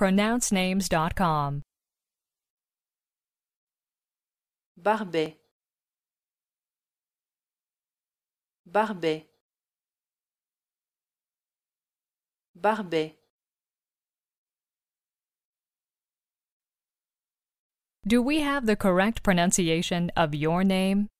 pronouncenames.com. Barbet. Barbet. Barbet. Do we have the correct pronunciation of your name?